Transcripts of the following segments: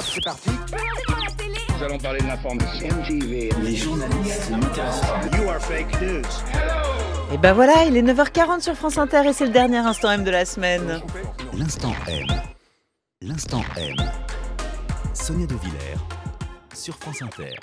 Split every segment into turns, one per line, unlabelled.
c'est parti. Nous allons parler de l'information. Les journalistes fake news.
Et ben voilà, il est 9h40 sur France Inter et c'est le dernier instant M de la semaine. L'instant M. L'instant
M. Sonia De Villers sur France Inter.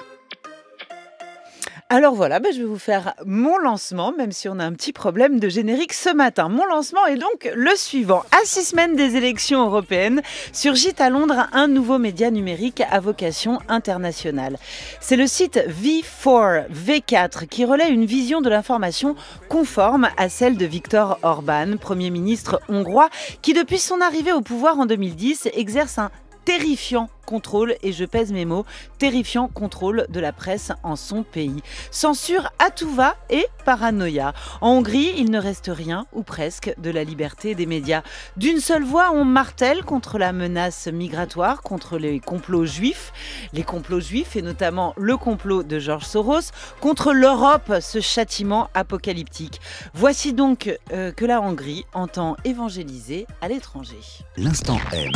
Alors voilà, bah, je vais vous faire mon lancement, même si on a un petit problème de générique ce matin. Mon lancement est donc le suivant. À six semaines des élections européennes, surgit à Londres un nouveau média numérique à vocation internationale. C'est le site V4, V4, qui relaie une vision de l'information conforme à celle de Viktor Orban, Premier ministre hongrois, qui depuis son arrivée au pouvoir en 2010 exerce un terrifiant contrôle, et je pèse mes mots, terrifiant contrôle de la presse en son pays. Censure à tout va et paranoïa. En Hongrie, il ne reste rien, ou presque, de la liberté des médias. D'une seule voix, on martèle contre la menace migratoire, contre les complots juifs, les complots juifs et notamment le complot de Georges Soros, contre l'Europe, ce châtiment apocalyptique. Voici donc euh, que la Hongrie entend évangéliser à l'étranger.
L'instant M.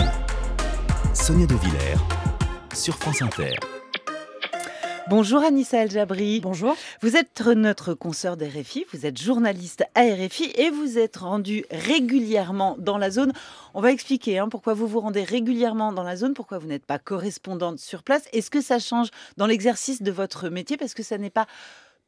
Sonia De Villers sur France Inter.
Bonjour Anissa El Jabri. Bonjour. Vous êtes notre consoeur d'RFI, vous êtes journaliste à RFI et vous êtes rendu régulièrement dans la zone. On va expliquer hein, pourquoi vous vous rendez régulièrement dans la zone, pourquoi vous n'êtes pas correspondante sur place. Est-ce que ça change dans l'exercice de votre métier Parce que ça n'est pas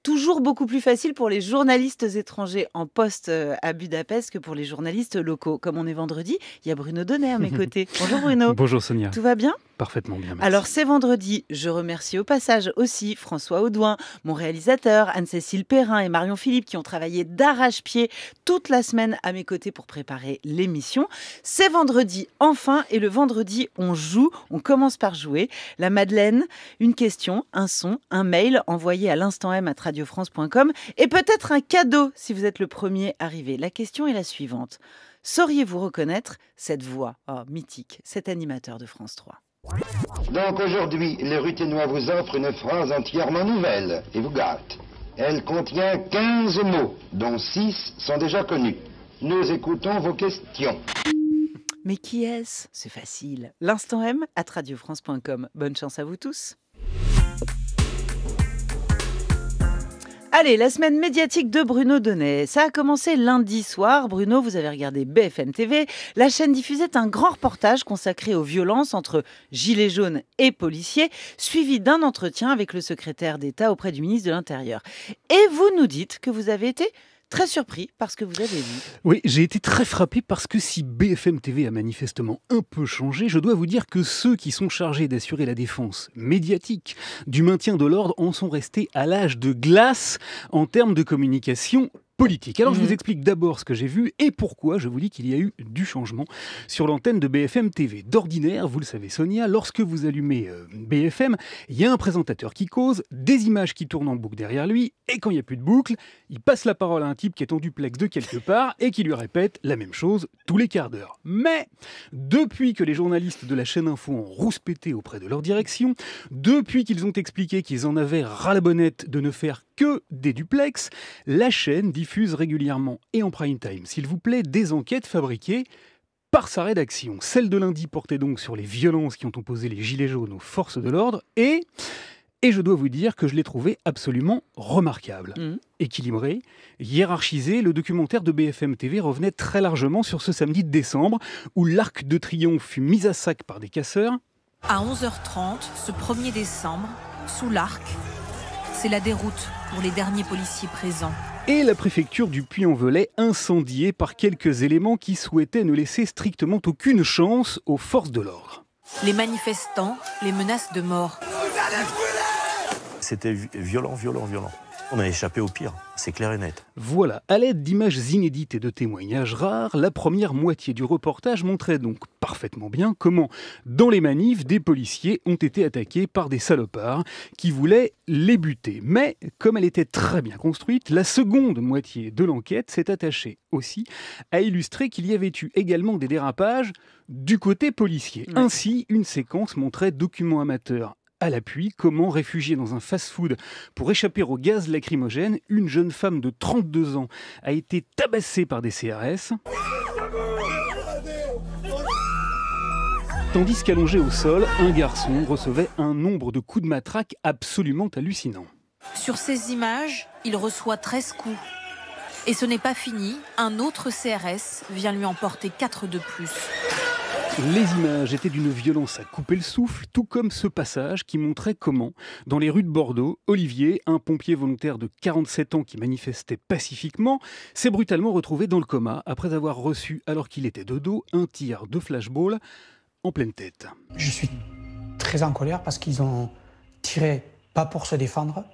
toujours beaucoup plus facile pour les journalistes étrangers en poste euh, à Budapest que pour les journalistes locaux. Comme on est vendredi, il y a Bruno Donner à mes côtés. Bonjour Bruno. Bonjour
Sonia. Tout va bien Parfaitement bien.
Alors c'est vendredi, je remercie au passage aussi François Audouin, mon réalisateur, Anne-Cécile Perrin et Marion Philippe qui ont travaillé d'arrache-pied toute la semaine à mes côtés pour préparer l'émission. C'est vendredi enfin et le vendredi on joue, on commence par jouer. La Madeleine, une question, un son, un mail envoyé à l'instant M à traduire radiofrance.com et peut-être un cadeau si vous êtes le premier arrivé. La question est la suivante. Sauriez-vous reconnaître cette voix oh, mythique, cet animateur de France 3
Donc aujourd'hui, les Ruténois vous offrent une phrase entièrement nouvelle et vous gâte. Elle contient 15 mots, dont 6 sont déjà connus.
Nous écoutons vos questions. Mais qui est-ce C'est facile. L'instant M à radiofrance.com. Bonne chance à vous tous. Allez, la semaine médiatique de Bruno Donnet. Ça a commencé lundi soir. Bruno, vous avez regardé BFM TV. La chaîne diffusait un grand reportage consacré aux violences entre gilets jaunes et policiers, suivi d'un entretien avec le secrétaire d'État auprès du ministre de l'Intérieur. Et vous nous dites que vous avez été très surpris parce que vous avez vu.
Oui, j'ai été très frappé parce que si BFM TV a manifestement un peu changé, je dois vous dire que ceux qui sont chargés d'assurer la défense médiatique du maintien de l'ordre en sont restés à l'âge de glace en termes de communication alors je vous mhm. explique d'abord ce que j'ai vu et pourquoi je vous dis qu'il y a eu du changement sur l'antenne de BFM TV. D'ordinaire, vous le savez Sonia, lorsque vous allumez euh, BFM, il y a un présentateur qui cause, des images qui tournent en boucle derrière lui, et quand il n'y a plus de boucle, il passe la parole à un type qui est en duplex de quelque part et qui lui répète la même chose tous les quarts d'heure. Mais depuis que les journalistes de la chaîne Info ont rouspété auprès de leur direction, depuis qu'ils ont expliqué qu'ils en avaient ras la bonnette de ne faire que des duplex, la chaîne dit diffuse régulièrement et en prime time, s'il vous plaît, des enquêtes fabriquées par sa rédaction. Celle de lundi portait donc sur les violences qui ont opposé les Gilets jaunes aux forces de l'ordre et... Et je dois vous dire que je l'ai trouvé absolument remarquable. Mmh. Équilibré, hiérarchisé, le documentaire de BFM TV revenait très largement sur ce samedi de décembre où l'arc de triomphe fut mis à sac par des casseurs.
À 11h30, ce 1er décembre, sous l'arc, c'est la déroute les derniers policiers présents.
Et la préfecture du Puy-en-Velay incendiée par quelques éléments qui souhaitaient ne laisser strictement aucune chance aux forces de l'ordre.
Les manifestants, les menaces de mort.
C'était violent, violent, violent. On a échappé au pire, c'est clair et net. Voilà, à l'aide d'images inédites et de témoignages rares, la première moitié du reportage montrait donc parfaitement bien comment, dans les manifs, des policiers ont été attaqués par des salopards qui voulaient les buter. Mais, comme elle était très bien construite, la seconde moitié de l'enquête s'est attachée aussi à illustrer qu'il y avait eu également des dérapages du côté policier. Ainsi, une séquence montrait documents amateurs à l'appui. Comment, réfugier dans un fast-food pour échapper au gaz lacrymogène, une jeune femme de 32 ans a été tabassée par des CRS. Tandis qu'allongé au sol, un garçon recevait un nombre de coups de matraque absolument hallucinant.
Sur ces images, il reçoit 13 coups. Et ce n'est pas fini, un autre CRS vient lui emporter 4 de plus.
Les images étaient d'une violence à couper le souffle, tout comme ce passage qui montrait comment, dans les rues de Bordeaux, Olivier, un pompier volontaire de 47 ans qui manifestait pacifiquement, s'est brutalement retrouvé dans le coma après avoir reçu, alors qu'il était de dos, un tir de flashball en pleine tête. Je suis très en colère parce qu'ils ont tiré, pas pour se défendre,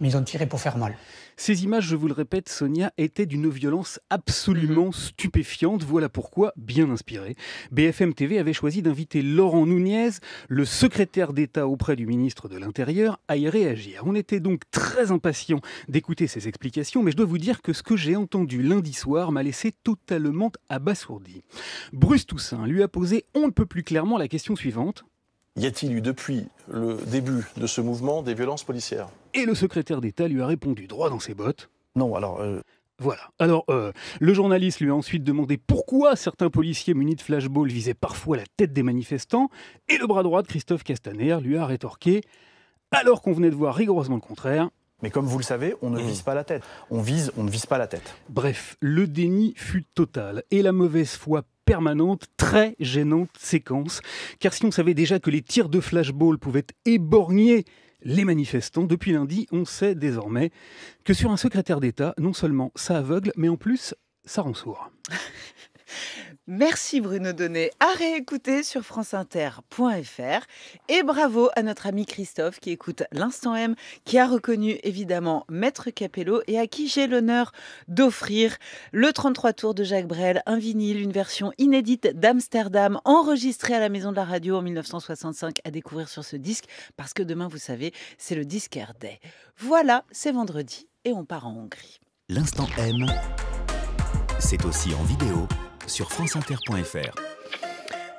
mais ils ont tiré pour faire mal. Ces images, je vous le répète, Sonia, étaient d'une violence absolument mhm. stupéfiante. Voilà pourquoi, bien inspiré, BFM TV avait choisi d'inviter Laurent Nunez, le secrétaire d'État auprès du ministre de l'Intérieur, à y réagir. On était donc très impatients d'écouter ses explications, mais je dois vous dire que ce que j'ai entendu lundi soir m'a laissé totalement abasourdi. Bruce Toussaint lui a posé on ne peut plus clairement la question suivante y a-t-il eu depuis le début de ce mouvement des violences policières Et le secrétaire d'État lui a répondu droit dans ses bottes. Non, alors... Euh, voilà. Alors, euh, le journaliste lui a ensuite demandé pourquoi certains policiers munis de flashballs visaient parfois la tête des manifestants, et le bras droit de Christophe Castaner lui a rétorqué, alors qu'on venait de voir rigoureusement le contraire, mais comme vous le savez, on ne vise pas la tête. On vise, on ne vise pas la tête. Bref, le déni fut total et la mauvaise foi permanente, très gênante séquence, car si on savait déjà que les tirs de flashball pouvaient éborgner les manifestants, depuis lundi, on sait désormais que sur un secrétaire d'État, non seulement ça aveugle, mais en plus, ça rend
sourd. Merci Bruno Donnet, à réécouter sur franceinter.fr et bravo à notre ami Christophe qui écoute l'Instant M, qui a reconnu évidemment Maître Capello et à qui j'ai l'honneur d'offrir le 33 tours de Jacques Brel, un vinyle, une version inédite d'Amsterdam enregistrée à la Maison de la Radio en 1965 à découvrir sur ce disque parce que demain vous savez c'est le disque Day. Voilà, c'est vendredi et on part en Hongrie. L'Instant M, c'est
aussi en vidéo sur franceinter.fr.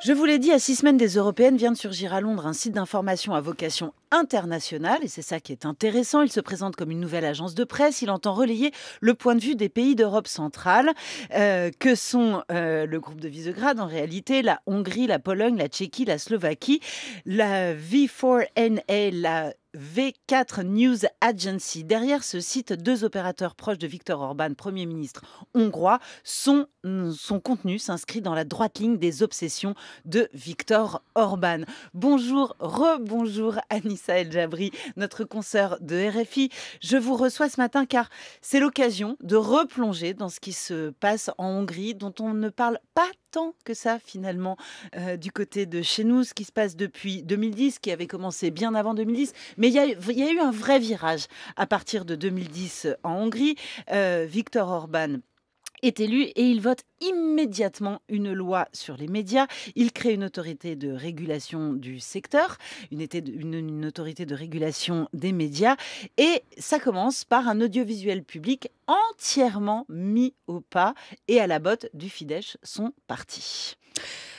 Je vous l'ai dit, à six semaines des européennes vient de surgir à Londres un site d'information à vocation internationale, et c'est ça qui est intéressant. Il se présente comme une nouvelle agence de presse. Il entend relayer le point de vue des pays d'Europe centrale, euh, que sont euh, le groupe de Visegrad en réalité, la Hongrie, la Pologne, la Tchéquie, la Slovaquie, la V4NA, la V4 News Agency. Derrière ce site, deux opérateurs proches de Viktor Orban, Premier ministre hongrois, son, son contenu s'inscrit dans la droite ligne des obsessions de Viktor Orban. Bonjour, rebonjour Anissa El Jabri, notre consoeur de RFI. Je vous reçois ce matin car c'est l'occasion de replonger dans ce qui se passe en Hongrie, dont on ne parle pas tant que ça finalement euh, du côté de chez nous, ce qui se passe depuis 2010, qui avait commencé bien avant 2010. Mais il y, a eu un vrai virage à partir de 2010 en Hongrie. Euh, Viktor Orban est élu et il vote immédiatement une loi sur les médias. Il crée une autorité de régulation du secteur, une, autorité de régulation des médias. Et ça commence par un audiovisuel public entièrement mis au pas et à
la botte du Fidesz, son parti.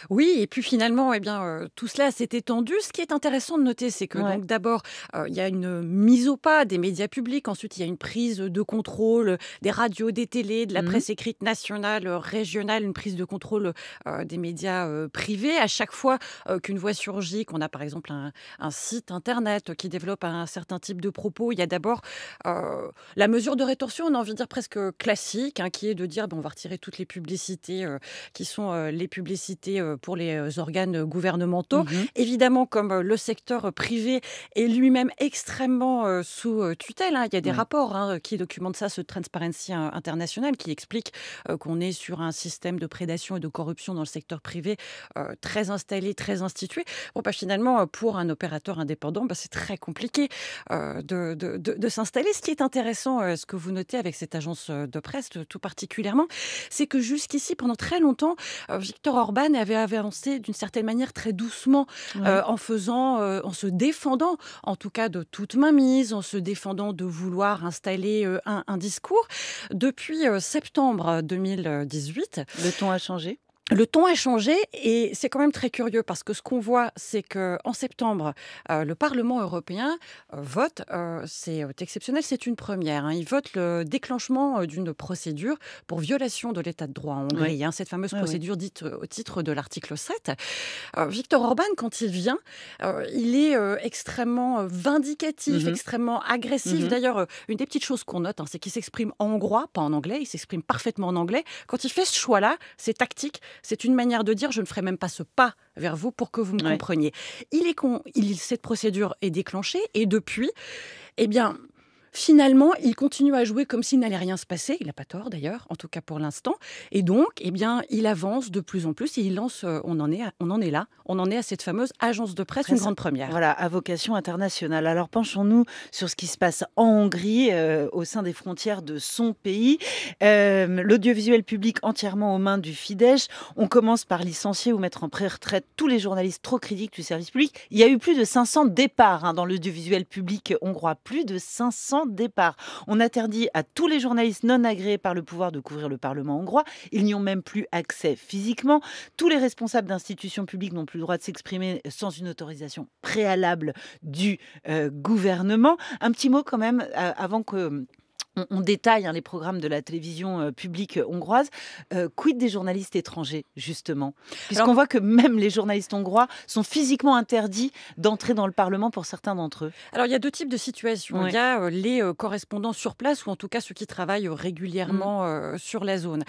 Oui, et puis finalement, eh bien, euh, tout cela s'est étendu. Ce qui est intéressant de noter, c'est que d'abord, euh, il y a une mise au pas des médias publics, ensuite il y a une prise de contrôle euh, des radios, des télés, de la mmh presse écrite nationale, régionale, une prise de contrôle des médias privés. À chaque fois qu'une voix surgit, qu'on a par exemple un, site internet qui développe un certain type de propos, il y a d'abord la mesure de rétorsion, on a envie de dire presque classique, hein, qui est de dire bon, on va retirer toutes les publicités qui sont les publicités euh, pour les euh, organes gouvernementaux. Mhm. Évidemment, comme euh, le secteur privé est lui-même extrêmement sous tutelle, hein. il y a des rapports hein, qui documentent ça, ce Transparency International, qui explique qu'on est sur un système de prédation et de corruption dans le secteur privé très installé, très institué. Bon, bah, finalement, pour un opérateur indépendant, bah, c'est très compliqué de, s'installer. Ce qui est intéressant, ce que vous notez avec cette agence de presse tout particulièrement, c'est que jusqu'ici, pendant très longtemps, Victor Orban avait avancé d'une certaine manière très doucement, euh, en faisant, euh, en se défendant, en tout cas de toute mise, en se défendant de vouloir installer euh, un, un, discours. Depuis septembre 2018, le ton a changé le ton a changé et c'est quand même très curieux parce que ce qu'on voit, c'est que en septembre, euh, le Parlement européen euh, vote, euh, c'est exceptionnel, c'est une première. Hein. il vote le déclenchement d'une procédure pour violation de l'état de droit en Hongrie, hein, cette fameuse procédure dite au titre de l'article 7. Victor Orban, quand il vient, il est extrêmement vindicatif, mmh extrêmement agressif. Mmh D'ailleurs, une des petites choses qu'on note, hein, c'est qu'il s'exprime en hongrois, pas en anglais. Il s'exprime parfaitement en anglais. Quand il fait ce choix-là, c'est tactique. C'est une manière de dire je ne ferai même pas ce pas vers vous pour que vous me compreniez. Il est con, il, cette procédure est déclenchée et depuis, eh bien, finalement, il continue à jouer comme s'il n'allait rien se passer. Il n'a pas tort d'ailleurs, en tout cas pour l'instant. Et donc, eh bien, il avance de plus en plus et il lance, euh, on en est, on en est là, on en est à cette fameuse agence de presse, une grande première. Voilà, à vocation internationale. Alors penchons-nous sur ce qui se passe en
Hongrie, euh, au sein des frontières de son pays. Euh, l'audiovisuel public entièrement aux mains du Fidesz. On commence par licencier ou mettre en pré-retraite tous les journalistes trop critiques du service public. Il y a eu plus de 500 départs hein, dans l'audiovisuel public hongrois, plus de 500 départ. On interdit à tous les journalistes non agréés par le pouvoir de couvrir le Parlement hongrois. Ils n'y ont même plus accès physiquement. Tous les responsables d'institutions publiques n'ont plus le droit de s'exprimer sans une autorisation préalable du euh, gouvernement. Un petit mot quand même euh, avant que on, détaille hein, les programmes de la télévision euh, publique euh, hongroise. Euh, quid des journalistes étrangers, justement Puisqu'on voit que même les journalistes hongrois sont physiquement interdits d'entrer dans le Parlement
pour certains d'entre eux. Alors, il y a deux types de situations. Il y a les correspondants sur place, ou en tout cas ceux qui travaillent régulièrement mmh. sur la zone.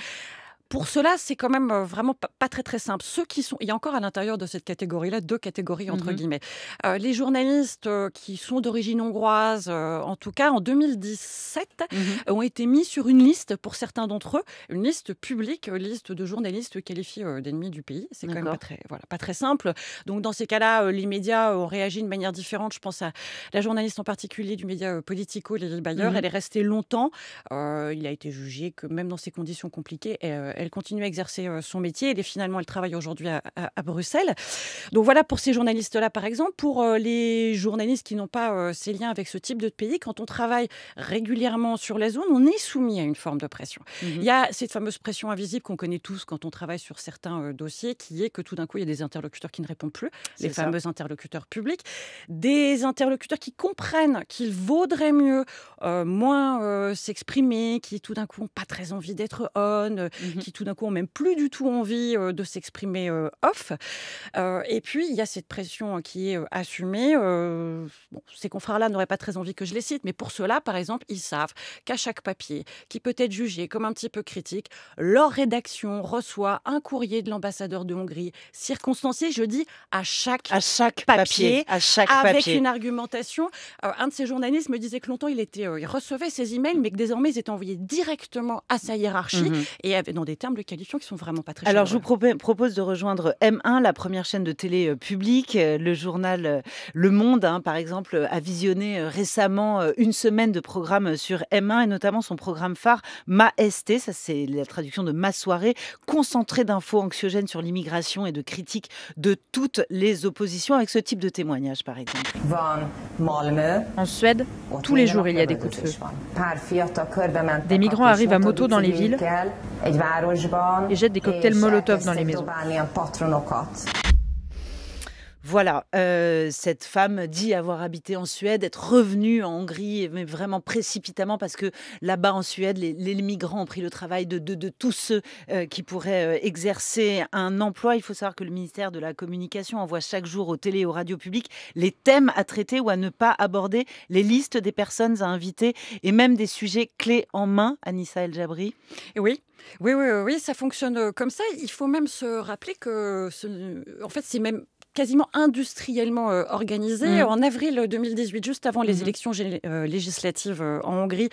Pour cela, c'est quand même euh, vraiment pas très très simple. Ceux qui sont, il y a encore à l'intérieur de cette catégorie-là deux catégories entre mhm. guillemets. Euh, les journalistes euh, qui sont d'origine hongroise, en tout cas en 2017, mhm. ont été mis sur une liste pour certains d'entre eux, une liste publique, une liste de journalistes qualifiés d'ennemis du pays. C'est quand même pas très, voilà, pas très simple. Donc dans ces cas-là, les médias ont réagi de manière différente. Je pense à la journaliste en particulier du média Politico, Lily Bayer. Mhm. Elle est restée longtemps. il a été jugé que même dans ces conditions compliquées, elle, elle continue à exercer euh, son métier. et finalement, elle travaille aujourd'hui à, Bruxelles. Donc voilà pour ces journalistes-là, par exemple. Pour euh, les journalistes qui n'ont pas euh, ces liens avec ce type de pays, quand on travaille régulièrement sur la zone, on est soumis à une forme de pression. Mhm. Il y a cette fameuse pression invisible qu'on connaît tous quand on travaille sur certains dossiers, qui est que tout d'un coup, il y a des interlocuteurs qui ne répondent plus, les fameux interlocuteurs publics, des interlocuteurs qui comprennent qu'il vaudrait mieux moins s'exprimer, qui tout d'un coup n'ont pas très envie d'être on, mhm. qui tout d'un coup ont même plus du tout envie euh, de s'exprimer euh, off. Euh, et puis, il y a cette pression hein, qui est assumée. ces confrères-là n'auraient pas très envie que je les cite, mais pour cela, par exemple, ils savent qu'à chaque papier, qui peut être jugé comme un petit peu critique, leur rédaction reçoit un courrier de l'ambassadeur de Hongrie, circonstancié, je dis, à chaque, à chaque papier, à chaque avec une argumentation. un de ces journalistes me disait que longtemps, il, était, il recevait ces emails, mais que désormais, ils étaient envoyés directement à sa hiérarchie mhm. et dans des termes de qualification qui sont vraiment pas très Alors, je vous
propose de rejoindre M1, la première chaîne de télé euh, publique. Euh, le journal euh, Le Monde, hein, par exemple, a visionné récemment une semaine de programmes sur M1 et notamment son programme phare Ma ST, ça c'est la traduction de Ma soirée, concentré d'infos anxiogènes sur l'immigration et de critiques de toutes les oppositions avec ce type de témoignage, par exemple. En Suède,
tous les jours il y a des coups
de feu. Des migrants arrivent à moto dans les villes et jette des cocktails Molotov dans les maisons. Voilà, euh, cette femme dit avoir habité en Suède, être revenue en Hongrie, mais vraiment précipitamment, parce que là-bas en Suède, les, migrants ont pris le travail de, de tous ceux euh, qui pourraient euh, exercer un emploi. Il faut savoir que le ministère de la Communication envoie chaque jour aux télé et aux radios publiques les thèmes à traiter ou à ne pas aborder, les listes des personnes à inviter
et même des sujets clés en main, Anissa El Jabri. Oui, oui, oui, oui, ça fonctionne comme ça. Il faut même se rappeler que, en fait, c'est même quasiment industriellement euh, organisé. Mm. En avril 2018, euh, juste avant les mm-hmm. élections euh, législatives en Hongrie,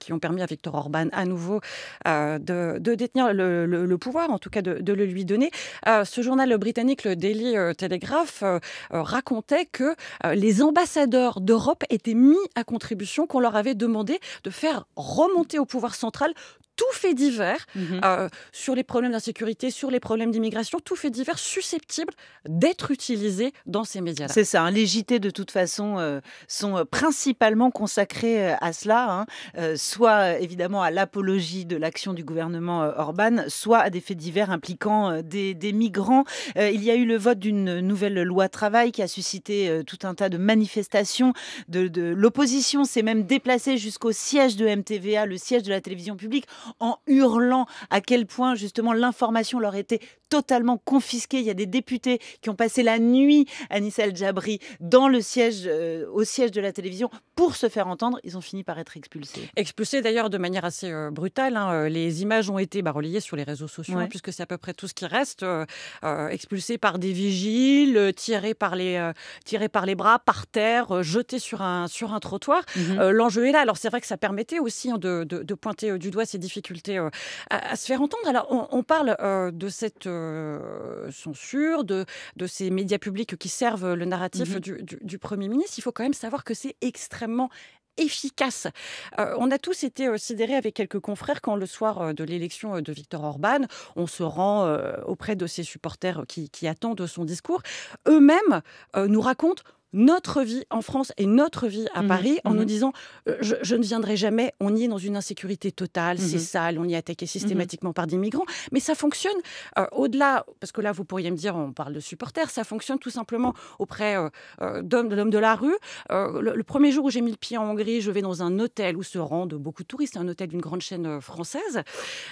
qui ont permis à Viktor Orban à nouveau de, détenir le, pouvoir, en tout cas de, de le lui donner, ce journal britannique, le Daily Telegraph, racontait que les ambassadeurs d'Europe étaient mis à contribution, qu'on leur avait demandé de faire remonter au pouvoir central tout fait divers mhm. euh, sur les problèmes d'insécurité, sur les problèmes d'immigration, tout fait divers susceptible d'être utilisé dans ces
médias-là. C'est ça, hein. les JT de toute façon euh, sont euh, principalement consacrés à cela, hein. soit évidemment à l'apologie de l'action du gouvernement Orban, soit à des faits divers impliquant des, migrants. il y a eu le vote d'une nouvelle loi travail qui a suscité tout un tas de manifestations de, l'opposition, s'est même déplacée jusqu'au siège de MTVA, le siège de la télévision publique en hurlant à quel point justement l'information leur était totalement confisquée. Il y a des députés qui ont passé la nuit, à nissel jabri dans le siège, euh, au siège de la télévision pour se faire entendre. Ils ont fini par être expulsés.
Expulsés d'ailleurs de manière assez euh, brutale. Hein. Euh, les images ont été bah, relayées sur les réseaux sociaux, hein, puisque c'est à peu près tout ce qui reste. expulsés par des vigiles, tirés par les, tirés par les bras, par terre, jetés sur un, sur un trottoir. Mhm. L'enjeu est là. Alors c'est vrai que ça permettait aussi hein, de, de, pointer du doigt ces difficultés difficulté euh, à, se faire entendre. Alors, on, parle euh, de cette euh, censure, de, de ces médias publics qui servent le narratif mhm. du, Premier ministre. Il faut quand même savoir que c'est extrêmement efficace. on a tous été sidérés avec quelques confrères quand le soir de l'élection de Victor Orban, on se rend auprès de ses supporters qui, qui attendent son discours. Eux-mêmes nous racontent notre vie en France et notre vie à mhm. Paris en nous mhm. disant euh, je, ne viendrai jamais, on y est dans une insécurité totale, c'est mhm. sale, on y est attaqué systématiquement par des migrants. Mais ça fonctionne euh, au-delà, parce que là vous pourriez me dire on parle de supporters, ça fonctionne tout simplement auprès euh, d'hommes de l'homme de la rue. Le, premier jour où j'ai mis le pied en Hongrie, je vais dans un hôtel où se rendent beaucoup de touristes, un hôtel d'une grande chaîne française.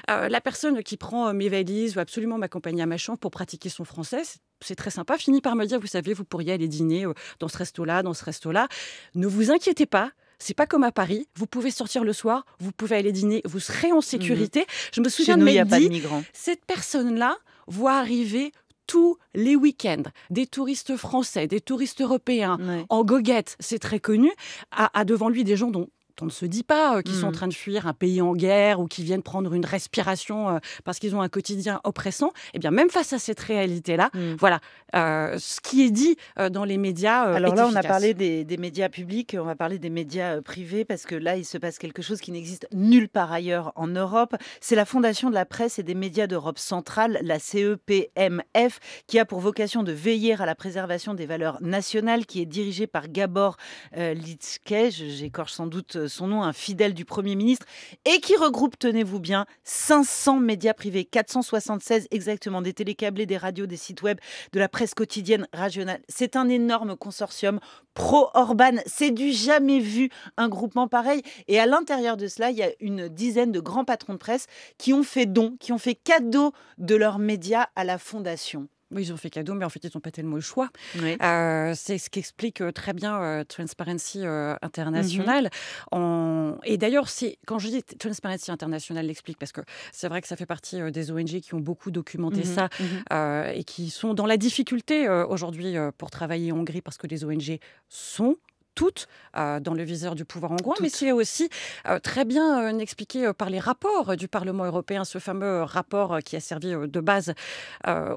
la personne qui prend mes valises ou absolument m'accompagne à ma chambre pour pratiquer son français, c'est très sympa, finit par me dire, vous savez, vous pourriez aller dîner euh, dans ce resto-là, dans ce resto-là. Ne vous inquiétez pas, c'est pas comme à Paris. Vous pouvez sortir le soir, vous pouvez aller dîner, vous serez en sécurité. Mhm. Je me souviens nous, de migrants. cette personne-là voit arriver tous les week-ends des touristes français, des touristes européens en goguette, c'est très connu, à, devant lui des gens dont on ne se dit pas euh, qu'ils sont en hmm. train de fuir un pays en guerre ou qu'ils viennent prendre une respiration euh, parce qu'ils ont un quotidien oppressant. Et eh bien, même face à cette réalité-là, hmm. voilà, euh, ce qui est dit dans les médias. Alors là, on a parlé des, médias publics, on va parler des médias privés parce que là, il se
passe quelque chose qui n'existe nulle part ailleurs en Europe. C'est la Fondation de la presse et des médias d'Europe centrale, la CEPMF, qui a pour vocation de veiller à la préservation des valeurs nationales, qui est dirigée par Gabor euh, Litske, j'écorche sans doute son nom, un fidèle du Premier ministre, et qui regroupe, tenez-vous bien, 500 médias privés, 476 exactement, des télécablés, des radios, des sites web, de la presse quotidienne régionale. C'est un énorme consortium pro-Orban. C'est du jamais vu un groupement pareil. Et à l'intérieur de cela, il y a une dizaine de grands patrons de presse qui ont fait don, qui ont fait cadeau
de leurs médias à la fondation ils ont fait cadeau, mais en fait, ils n'ont pas tellement le choix. Euh, c'est ce qu'explique euh, très bien euh, Transparency International. Mm-hmm. Et d'ailleurs, quand je dis Transparency International l'explique, parce que c'est vrai que ça fait partie des ONG qui ont beaucoup documenté mm-hmm. ça mm-hmm. et qui sont dans la difficulté aujourd'hui pour travailler en Hongrie parce que les ONG sont toutes euh, dans le viseur du pouvoir hongrois, mais mais c'est aussi euh, très bien euh, expliqué par les rapports du Parlement européen, ce fameux rapport qui a servi de base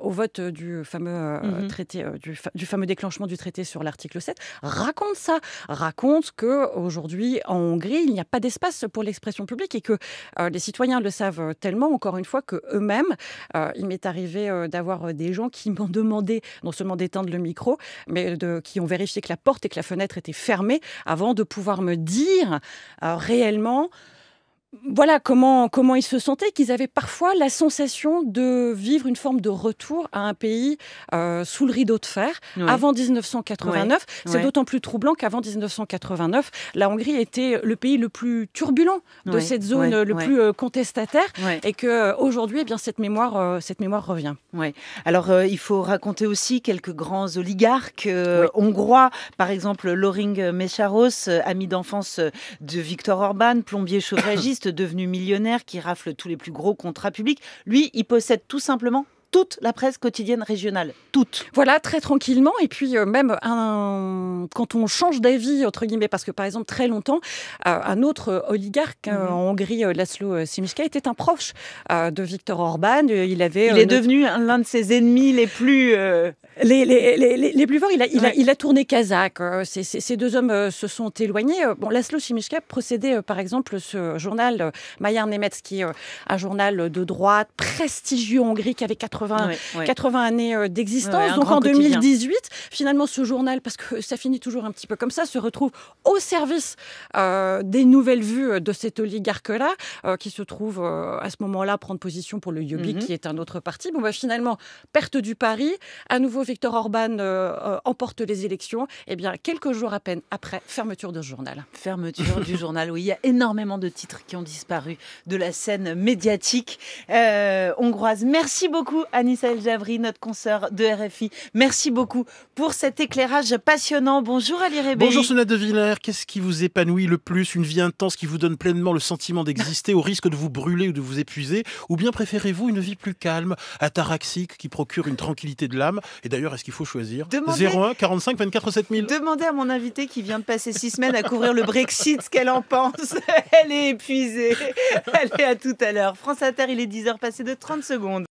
au vote du fameux mmh traité, du, fameux déclenchement du traité sur l'article 7, raconte ça, raconte que aujourd'hui en Hongrie il n'y a pas d'espace pour l'expression publique et que les citoyens le savent tellement encore une fois que eux-mêmes, il m'est arrivé d'avoir des gens qui m'ont demandé non seulement d'éteindre le micro, mais de, qui ont vérifié que la porte et que la fenêtre étaient fermé avant de pouvoir me dire euh, réellement voilà comment, comment ils se sentaient, qu'ils avaient parfois la sensation de vivre une forme de retour à un pays euh, sous le rideau de fer avant 1989. C'est d'autant plus troublant qu'avant 1989, la Hongrie était le pays le plus turbulent de cette zone, le plus euh, contestataire, et que euh, aujourd'hui, eh bien cette mémoire, cette mémoire revient. Alors il faut raconter aussi quelques grands oligarques
hongrois, par exemple Loring Mecharos, ami d'enfance de Viktor Orban, plombier chevragiste. devenu millionnaire qui rafle tous les plus gros contrats publics, lui, il possède tout
simplement toute la presse quotidienne régionale, toute. Voilà, très tranquillement. Et puis euh, même quand on change d'avis, entre guillemets, parce que par exemple, très longtemps, euh, un autre euh, oligarque mhm. en Hongrie, Laszlo Simska, était un proche de Viktor Orban. Il, avait, il est devenu l'un de ses ennemis les plus les, les, plus forts, il a, tourné Kazakh. Euh, ces, deux hommes euh, se sont éloignés. Euh, bon, Laszlo Chimishka procédait, par exemple, ce journal Maïar Nemetz, qui un journal de droite prestigieux Hongrie qui avait 80, années d'existence. Donc en 2018, finalement, ce journal, parce que ça finit toujours un petit peu comme ça, se retrouve au service des nouvelles vues de cet oligarque-là, qui se trouve à ce moment-là prendre position pour le Yubi, mhm. qui est un autre parti. Bon, bah, finalement, perte du pari, à nouveau Victor Orban euh, euh, emporte les élections, et eh bien, quelques jours à peine après, fermeture de journal. Fermeture du journal, oui. Il y a
énormément de titres qui ont disparu de la scène médiatique euh, hongroise. Merci beaucoup, Anissa El Javri, notre consoeur de RFI. Merci beaucoup pour cet éclairage passionnant. Bonjour, Ali Rebé. Bonjour, Sonia
De Villers. Qu'est-ce qui vous épanouit le plus Une vie intense qui vous donne pleinement le sentiment d'exister au risque de vous brûler ou de vous épuiser Ou bien préférez-vous une vie plus calme, ataraxique, qui procure une tranquillité de l'âme et d'ailleurs, est-ce qu'il faut choisir 01
45 24 7000. Demandez à mon invité qui vient de passer six semaines à couvrir le Brexit ce qu'elle en pense. Elle est épuisée. Elle à tout à l'heure. France Inter, il est 10h passé de 30 secondes.